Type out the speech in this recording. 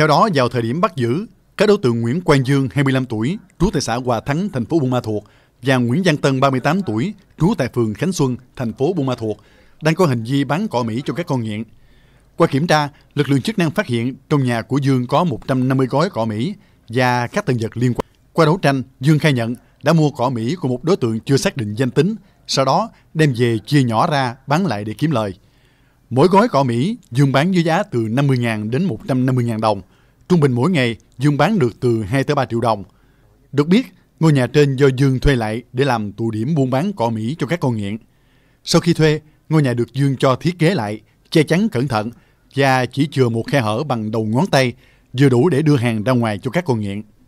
Theo đó, vào thời điểm bắt giữ, các đối tượng Nguyễn Quang Dương, 25 tuổi, trú tại xã Hòa Thắng, thành phố Buôn Ma Thuột và Nguyễn Văn Tân, 38 tuổi, trú tại phường Khánh Xuân, thành phố Buôn Ma Thuột, đang có hành vi bán cỏ Mỹ cho các con nghiện. Qua kiểm tra, lực lượng chức năng phát hiện trong nhà của Dương có 150 gói cỏ Mỹ và các tân vật liên quan. Qua đấu tranh, Dương khai nhận đã mua cỏ Mỹ của một đối tượng chưa xác định danh tính, sau đó đem về chia nhỏ ra bán lại để kiếm lời. Mỗi gói cỏ Mỹ dương bán với giá từ 50.000 đến 150.000 đồng. Trung bình mỗi ngày Dương bán được từ 2 tới 3 triệu đồng. Được biết, ngôi nhà trên do Dương thuê lại để làm tụ điểm buôn bán cỏ Mỹ cho các con nghiện. Sau khi thuê, ngôi nhà được Dương cho thiết kế lại, che chắn cẩn thận và chỉ chừa một khe hở bằng đầu ngón tay, vừa đủ để đưa hàng ra ngoài cho các con nghiện.